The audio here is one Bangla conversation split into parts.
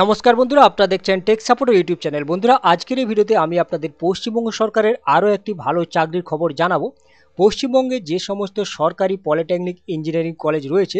নমস্কার বন্ধুরা আপনারা দেখছেন টেক সাপোর্ট ইউটিউব চ্যানেল বন্ধুরা আজকের এই ভিডিওতে আমি আপনাদের পশ্চিমবঙ্গ সরকারের আরও একটি ভালো চাকরির খবর জানাবো পশ্চিমবঙ্গে যে সমস্ত সরকারি পলিটেকনিক ইঞ্জিনিয়ারিং কলেজ রয়েছে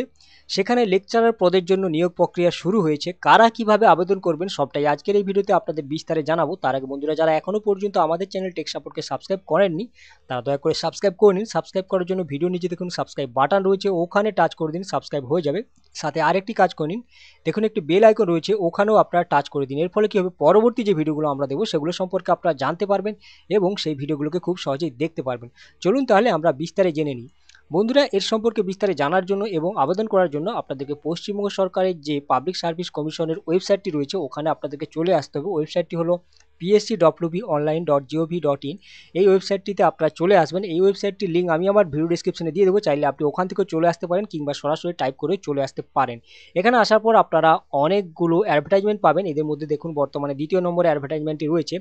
সেখানে লেকচারার পদের জন্য নিয়োগ প্রক্রিয়া শুরু হয়েছে কারা কিভাবে আবেদন করবেন সবটাই আজকের এই ভিডিওতে আপনাদের বিস্তারে জানাবো তার আগে বন্ধুরা যারা এখনও পর্যন্ত আমাদের চ্যানেল টেক সাপোর্টকে সাবস্ক্রাইব করেননি তারা দয়া করে সাবস্ক্রাইব করে নিন সাবস্ক্রাইব করার জন্য ভিডিও নিচে দেখুন সাবস্ক্রাইব বাটন রয়েছে ওখানে টাচ করে দিন সাবস্ক্রাইব হয়ে যাবে সাথে আরেকটি কাজ করে নিন দেখুন একটি বেল আইকন রয়েছে ওখানেও আপনারা টাচ করে দিন এর ফলে কী হবে পরবর্তী যে ভিডিওগুলো আমরা দেবো সেগুলো সম্পর্কে আপনারা জানতে পারবেন এবং সেই ভিডিওগুলোকে খুব সহজেই দেখতে পারবেন চলুন তাহলে আমরা বিস্তারে জেনে নিই বন্ধুরা এর সম্পর্কে বিস্তারে জানার জন্য এবং আবেদন করার জন্য আপনাদেরকে পশ্চিমবঙ্গ সরকারের যে পাবলিক সার্ভিস কমিশনের ওয়েবসাইটটি রয়েছে ওখানে আপনাদেরকে চলে আসতে হবে ওয়েবসাইটটি হলো PSC WB online dot GOV dot in এই ওয়েবসাইটটিতে আপনারা চলে আসবেন এই ওয়েবসাইটটির লিঙ্ক আমি আমার ভিডিও ডিসক্রিপশনে দিয়ে দেবো চাইলে আপনি ওখান থেকে চলে আসতে পারেন কিংবা সরাসরি টাইপ করে চলে আসতে পারেন এখানে আসার পর আপনারা অনেকগুলো অ্যাডভার্টাইজমেন্ট পাবেন এদের মধ্যে দেখুন বর্তমানে দ্বিতীয় নম্বরে অ্যাডভার্টাইজমেন্টটি রয়েছে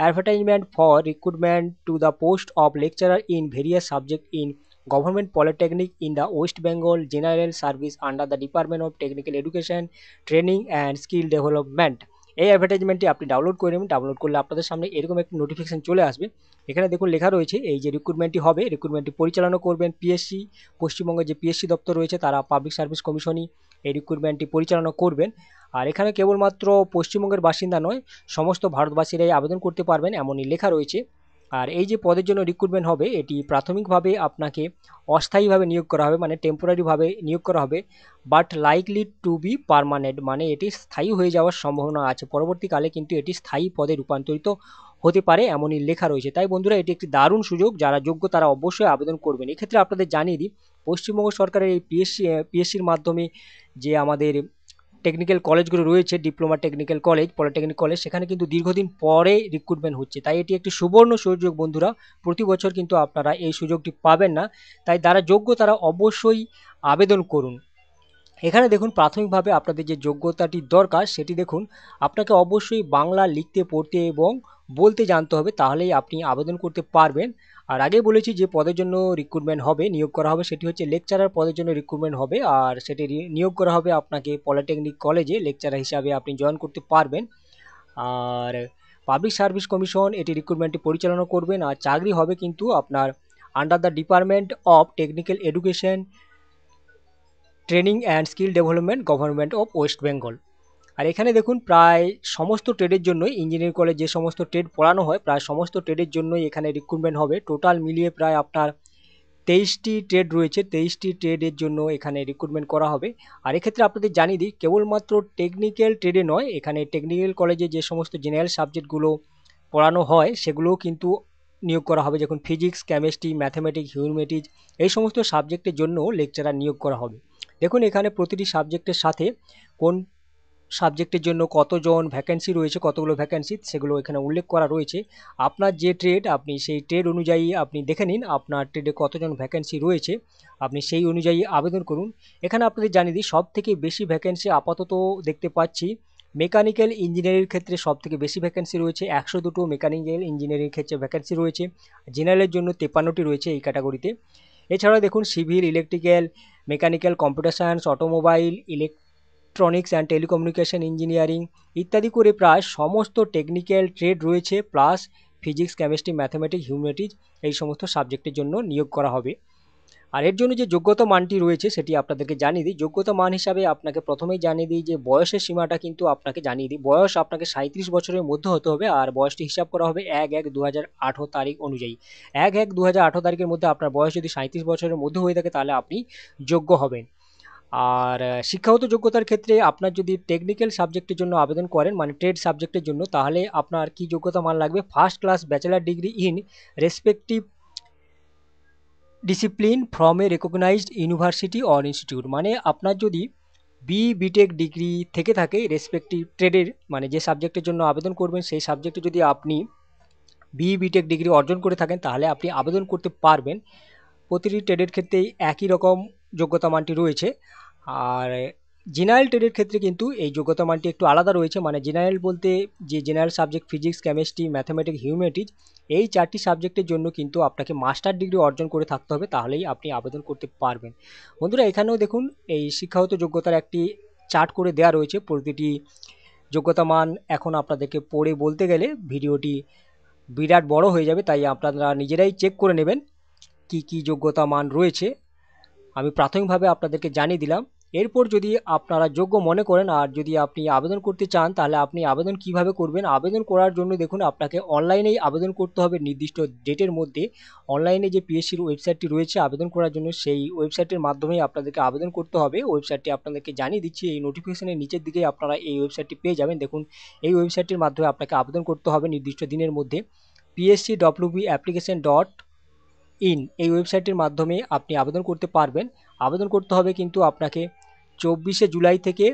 advertisement for recruitment to the post of lecturer in various subject in government polytechnic in the West Bengal general service under the department of technical education training and skill development এই অ্যাডভার্টাইজমেন্টটি আপনি ডাউনলোড করে নেবেন ডাউনলোড করলে আপনাদের সামনে এরকম একটি নোটিফিকেশন চলে আসবে এখানে দেখুন লেখা রয়েছে এই যে রিক্রুটমেন্টটি হবে রিক্রুটমেন্টটি পরিচালনা করবেন পিএসসি পশ্চিমবঙ্গের যে পিএসসি দপ্তর রয়েছে তারা পাবলিক সার্ভিস কমিশনই এই রিক্রুটমেন্টটি পরিচালনা করবেন আর এখানে কেবলমাত্র পশ্চিমবঙ্গের বাসিন্দা নয় সমস্ত ভারতবাসীরাই আবেদন করতে পারবেন এমনই লেখা রয়েছে আর এই যে পদের জন্য রিক্রুটমেন্ট হবে এটি প্রাথমিকভাবে আপনাকে অস্থায়ীভাবে নিয়োগ করা হবে মানে টেম্পোরারিভাবে নিয়োগ করা হবে but likely to be permanent মানে এটি স্থায়ী হয়ে যাওয়ার সম্ভাবনা আছে পরবর্তীকালে কিন্তু এটি স্থায়ী পদে রূপান্তরিত হতে পারে এমনই লেখা রয়েছে তাই বন্ধুরা এটি একটি দারুণ সুযোগ যারা যোগ্য তারা অবশ্যই আবেদন করবেন এক্ষেত্রে আপনাদের জানিয়ে দিই পশ্চিমবঙ্গ সরকারের এই পিএসসি পিএসসির মাধ্যমে যে আমাদের টেকনিক্যাল কলেজগুলো রয়েছে diploma technical college polytechnic college সেখানে কিন্তু দীর্ঘদিন পরে রিক্রুটমেন্ট হচ্ছে তাই এটি একটি সুবর্ণ সুযোগ বন্ধুরা প্রতি বছর কিন্তু আপনারা এই সুযোগটি পাবেন না তাই যারা যোগ্য তারা অবশ্যই আবেদন করুন এখানে দেখুন প্রাথমিকভাবে আপনাদের যে যোগ্যতাটি দরকার সেটি দেখুন আপনাকে অবশ্যই বাংলা লিখতে পড়তে এবং বলতে জানতে হবে তাহলেই আপনি আবেদন করতে পারবেন আর আগে বলেছি যে পদের জন্য রিক্রুটমেন্ট হবে নিয়োগ করা হবে সেটি হচ্ছে লেকচারার পদের জন্য রিক্রুটমেন্ট হবে আর সেটি নিয়োগ করা হবে আপনাকে পলিটেকনিক কলেজে লেকচারার হিসাবে আপনি জয়েন করতে পারবেন আর পাবলিক সার্ভিস কমিশন এটি রিক্রুটমেন্টটি পরিচালনা করবেন আর চাকরি হবে কিন্তু আপনার under the department of technical education training and skill development government of West Bengal আর এখানে দেখুন প্রায় সমস্ত ট্রেডের জন্যই ইঞ্জিনিয়ারিং কলেজ যে সমস্ত ট্রেড পড়ানো হয় প্রায় সমস্ত ট্রেডের জন্যই এখানে রিক্রুটমেন্ট হবে টোটাল মিলিয়ে প্রায় আপনার তেইশটি ট্রেড রয়েছে তেইশটি ট্রেডের জন্য এখানে রিক্রুটমেন্ট করা হবে আর এক্ষেত্রে আপনাদের জানিয়ে দিই কেবলমাত্র টেকনিক্যাল ট্রেডে নয় এখানে টেকনিক্যাল কলেজে যে সমস্ত জেনারেল সাবজেক্টগুলো পড়ানো হয় সেগুলোও কিন্তু নিয়োগ করা হবে যখন ফিজিক্স কেমিস্ট্রি ম্যাথামেটিক্স হিউম্যাটিক্স এই সমস্ত সাবজেক্টের জন্য লেকচারার নিয়োগ করা হবে দেখুন এখানে প্রতিটি সাবজেক্টের সাথে কোন সাবজেক্টের জন্য কতজন ভ্যাকেন্সি রয়েছে কতগুলো ভ্যাকেন্সি সেগুলো এখানে উল্লেখ করা রয়েছে আপনার যে ট্রেড আপনি সেই ট্রেড অনুযায়ী আপনি দেখে নিন আপনার ট্রেডে কতজন ভ্যাকেন্সি রয়েছে আপনি সেই অনুযায়ী আবেদন করুন এখানে আপনাদের জানিয়ে দিই সব থেকে বেশি ভ্যাকেন্সি আপাতত দেখতে পাচ্ছি মেকানিক্যাল ইঞ্জিনিয়ারিং ক্ষেত্রে সব থেকে বেশি ভ্যাকেন্সি রয়েছে একশো দুটো মেকানিক্যাল ইঞ্জিনিয়ারিং ক্ষেত্রে ভ্যাকেন্সি রয়েছে জেনারেলের জন্য তেপান্নটি রয়েছে এই ক্যাটাগরিতে এছাড়া দেখুন civil electrical mechanical computer science automobile elec electronics and telecommunication engineering ইত্যাদি করে প্রায় সমস্ত টেকনিক্যাল ট্রেড রয়েছে plus physics chemistry mathematics humanities এই সমস্ত সাবজেক্টের জন্য নিয়োগ করা হবে আর এর জন্য যে যোগ্যতা মানটি রয়েছে সেটি আপনাদেরকে জানিয়ে দিই যোগ্যতা মান হিসাবে আপনাকে প্রথমেই জানিয়ে দিই যে বয়সের সীমাটা কিন্তু আপনাকে জানিয়ে দিই বয়স আপনাকে সাঁত্রিশ বছরের মধ্যে হতে হবে আর বয়সটি হিসাব করা হবে এক এক দু তারিখ অনুযায়ী এক এক দু তারিখের মধ্যে আপনার বয়স যদি সাঁত্রিশ বছরের মধ্যে হয়ে থাকে তাহলে আপনি যোগ্য হবেন আর শিক্ষাগত যোগ্যতার ক্ষেত্রে আপনার যদি টেকনিক্যাল সাবজেক্টের জন্য আবেদন করেন মানে ট্রেড সাবজেক্টের জন্য তাহলে আপনার কি যোগ্যতা মান লাগবে first class bachelor degree in respective discipline from a recognised university or institute মানে আপনার যদি বি বিটেক ডিগ্রি থেকে থাকে রেসপেক্টিভ ট্রেডের মানে যে সাবজেক্টের জন্য আবেদন করবেন সেই সাবজেক্টে যদি আপনি বি বিটেক ডিগ্রি অর্জন করে থাকেন তাহলে আপনি আবেদন করতে পারবেন প্রতিটি ট্রেডের ক্ষেত্রেই একই রকম যোগ্যতা মানটি রয়েছে আর জেনারেল ট্রেডের ক্ষেত্রে কিন্তু এই যোগ্যতা মানটি একটু আলাদা রয়েছে মানে জেনারেল বলতে যে general subject physics chemistry mathematics humanities এই চারটি সাবজেক্টের জন্য কিন্তু আপনাকে মাস্টার ডিগ্রি অর্জন করে থাকতে হবে তাহলেই আপনি আবেদন করতে পারবেন বন্ধুরা এখানেও দেখুন এই শিক্ষাগত যোগ্যতার একটি চার্ট করে দেয়া রয়েছে প্রতিটি যোগ্যতা মান এখন আপনাদেরকে পড়ে বলতে গেলে ভিডিওটি বিরাট বড় হয়ে যাবে তাই আপনারা নিজেরাই চেক করে নেবেন কি কি যোগ্যতা মান রয়েছে আমি প্রাথমিকভাবে আপনাদেরকে জানিয়ে দিলাম এরপর যদি আপনারা যোগ্য মনে করেন আর যদি আপনি আবেদন করতে চান তাহলে আপনি আবেদন কিভাবে করবেন আবেদন করার জন্য দেখুন আপনাকে অনলাইনেই আবেদন করতে হবে নির্দিষ্ট ডেটের মধ্যে অনলাইনে যে পিএসসির ওয়েবসাইটটি রয়েছে আবেদন করার জন্য সেই ওয়েবসাইটের মাধ্যমেই আপনাদেরকে আবেদন করতে হবে ওয়েবসাইটটি আপনাদেরকে জানিয়ে দিচ্ছি এই নোটিফিকেশনের নিচের দিকেই আপনারা এই ওয়েবসাইটটি পেয়ে যাবেন দেখুন এই ওয়েবসাইটটির মাধ্যমে আপনাকে আবেদন করতে হবে নির্দিষ্ট দিনের মধ্যে PSC WB application dot in এই ওয়েবসাইটের মাধ্যমে আপনি আবেদন করতে পারবেন আবেদন করতে হবে কিন্তু আপনাকে চব্বিশে জুলাই থেকে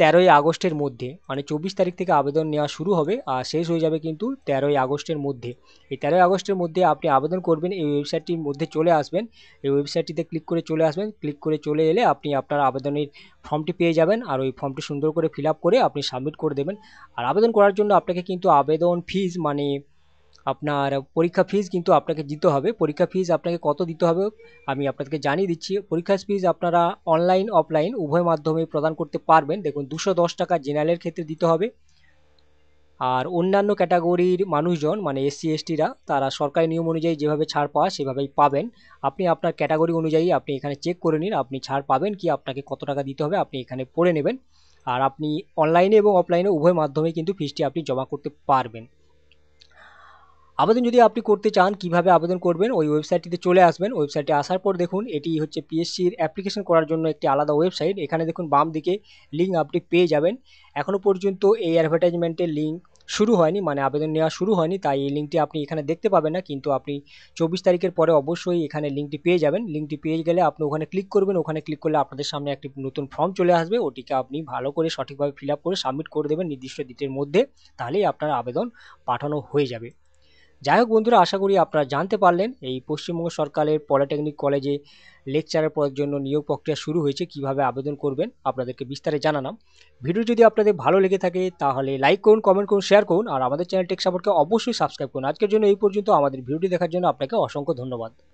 তেরোই আগস্টের মধ্যে মানে চব্বিশ তারিখ থেকে আবেদন নেওয়া শুরু হবে আর শেষ হয়ে যাবে কিন্তু তেরোই আগস্টের মধ্যে এই তেরোই আগস্টের মধ্যে আপনি আবেদন করবেন এই ওয়েবসাইটটির মধ্যে চলে আসবেন এই ওয়েবসাইটটিতে ক্লিক করে চলে আসবেন ক্লিক করে চলে এলে আপনি আপনার আবেদনের ফর্মটি পেয়ে যাবেন আর ওই ফর্মটি সুন্দর করে ফিল করে আপনি সাবমিট করে দেবেন আর আবেদন করার জন্য আপনাকে কিন্তু আবেদন ফিজ মানে আপনার পরীক্ষা ফিজ কিন্তু আপনাকে দিতে হবে পরীক্ষা ফিজ আপনাকে কত দিতে হবে আমি আপনাদেরকে জানিয়ে দিচ্ছি পরীক্ষা ফিজ আপনারা অনলাইন অফলাইন উভয় মাধ্যমে প্রদান করতে পারবেন দেখুন দুশো টাকা জেনারেলের ক্ষেত্রে দিতে হবে আর অন্যান্য ক্যাটাগরির মানুষজন মানে এসসি এসটিরা তারা সরকারি নিয়ম অনুযায়ী যেভাবে ছাড় পাওয়া সেভাবেই পাবেন আপনি আপনার ক্যাটাগরি অনুযায়ী আপনি এখানে চেক করে নিন আপনি ছাড় পাবেন কি আপনাকে কত টাকা দিতে হবে আপনি এখানে পড়ে নেবেন আর আপনি অনলাইনে এবং অফলাইনে উভয় মাধ্যমে কিন্তু ফিজটি আপনি জমা করতে পারবেন আবেদন যদি আপনি করতে চান কিভাবে আবেদন করবেন ওই ওয়েবসাইটটিতে চলে আসবেন ওয়েবসাইটে আসার পর দেখুন এটি হচ্ছে পিএসসির অ্যাপ্লিকেশন করার জন্য একটি আলাদা ওয়েবসাইট এখানে দেখুন বাম দিকে লিঙ্ক আপনি পেয়ে যাবেন এখনও পর্যন্ত এই অ্যাডভার্টাইজমেন্টের লিঙ্ক শুরু হয়নি মানে আবেদন নেওয়া শুরু হয়নি তাই এই লিঙ্কটি আপনি এখানে দেখতে পাবেন না কিন্তু আপনি চব্বিশ তারিখের পরে অবশ্যই এখানে লিঙ্কটি পেয়ে যাবেন লিঙ্কটি পেয়ে গেলে আপনি ওখানে ক্লিক করবেন ওখানে ক্লিক করলে আপনাদের সামনে একটি নতুন ফর্ম চলে আসবে ওটিকে আপনি ভালো করে সঠিকভাবে ফিল করে সাবমিট করে দেবেন নির্দিষ্ট ডেটের মধ্যে তাহলেই আপনার আবেদন পাঠানো হয়ে যাবে যাই হোক বন্ধুরা আশা করি আপনারা জানতে পারলেন এই পশ্চিমবঙ্গ সরকারের পলিটেকনিক কলেজে লেকচারের পদের জন্য নিয়োগ প্রক্রিয়া শুরু হয়েছে কিভাবে আবেদন করবেন আপনাদেরকে বিস্তারে জানালাম ভিডিও যদি আপনাদের ভালো লেগে থাকে তাহলে লাইক করুন কমেন্ট করুন শেয়ার করুন আর আমাদের চ্যানেল টেক সাপোর্টকে অবশ্যই সাবস্ক্রাইব করুন আজকের জন্য এই পর্যন্ত আমাদের ভিডিওটি দেখার জন্য আপনাকে অসংখ্য ধন্যবাদ